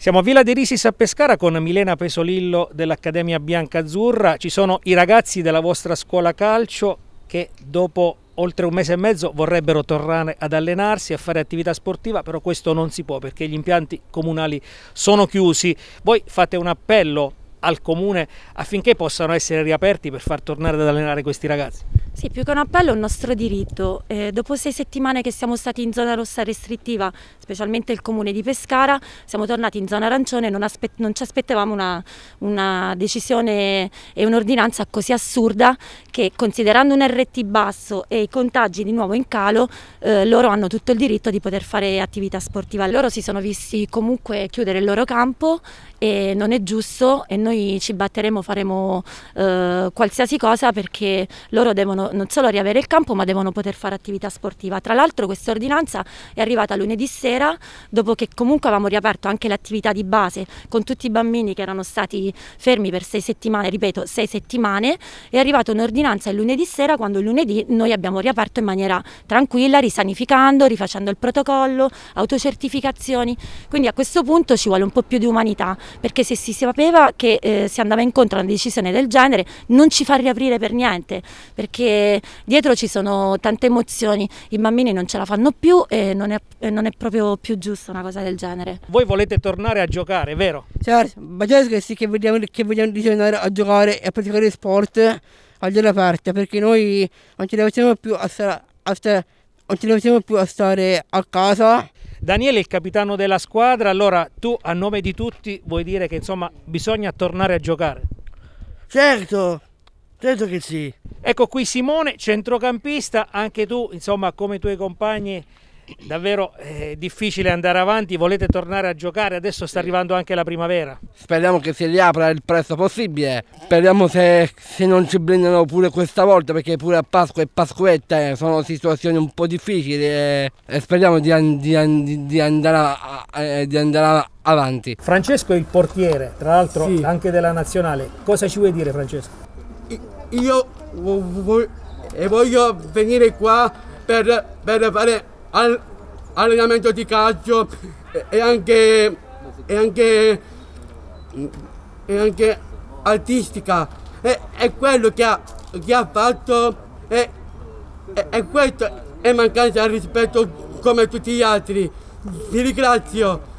Siamo a Villa De Risis a Pescara con Milena Pesolillo dell'Accademia Bianca Azzurra. Ci sono i ragazzi della vostra scuola calcio che dopo oltre un mese e mezzo vorrebbero tornare ad allenarsi, a fare attività sportiva, però questo non si può perché gli impianti comunali sono chiusi. Voi fate un appello al comune affinché possano essere riaperti per far tornare ad allenare questi ragazzi. Sì, più che un appello è un nostro diritto. Eh, dopo sei settimane che siamo stati in zona rossa restrittiva, specialmente il comune di Pescara, siamo tornati in zona arancione, non, non ci aspettavamo una, una decisione e un'ordinanza così assurda che considerando un RT basso e i contagi di nuovo in calo, eh, loro hanno tutto il diritto di poter fare attività sportiva. Loro si sono visti comunque chiudere il loro campo e non è giusto e noi ci batteremo, faremo eh, qualsiasi cosa perché loro devono non solo riavere il campo ma devono poter fare attività sportiva. Tra l'altro questa ordinanza è arrivata lunedì sera dopo che comunque avevamo riaperto anche l'attività di base con tutti i bambini che erano stati fermi per sei settimane, ripeto sei settimane, è arrivata un'ordinanza il lunedì sera quando il lunedì noi abbiamo riaperto in maniera tranquilla, risanificando, rifacendo il protocollo, autocertificazioni, quindi a questo punto ci vuole un po' più di umanità perché se si sapeva che eh, si andava incontro a una decisione del genere non ci fa riaprire per niente perché perché dietro ci sono tante emozioni, i bambini non ce la fanno più e non è, non è proprio più giusto una cosa del genere. Voi volete tornare a giocare, vero? Certo, ma certo sì che vogliamo, che vogliamo ritornare a giocare e a praticare sport parte, perché noi non ce ne facciamo più a stare, a stare, non ce ne facciamo più a stare a casa. Daniele, il capitano della squadra, allora tu a nome di tutti vuoi dire che insomma bisogna tornare a giocare? Certo, Certo che sì. Ecco qui Simone, centrocampista, anche tu, insomma, come i tuoi compagni, davvero è eh, difficile andare avanti, volete tornare a giocare, adesso sta arrivando anche la primavera. Speriamo che si riapra il presto possibile, speriamo se, se non ci blindano pure questa volta, perché pure a Pasqua e Pasquetta eh, sono situazioni un po' difficili e, e speriamo di, di, di, andare a, eh, di, andare avanti. Francesco è il portiere, tra l'altro sì. anche della nazionale, cosa ci vuoi dire Francesco? io e voglio venire qua per, per fare all allenamento di calcio e, e anche e anche e anche artistica e, è quello che ha, che ha fatto e, e, e questo è mancanza di rispetto come tutti gli altri ti ringrazio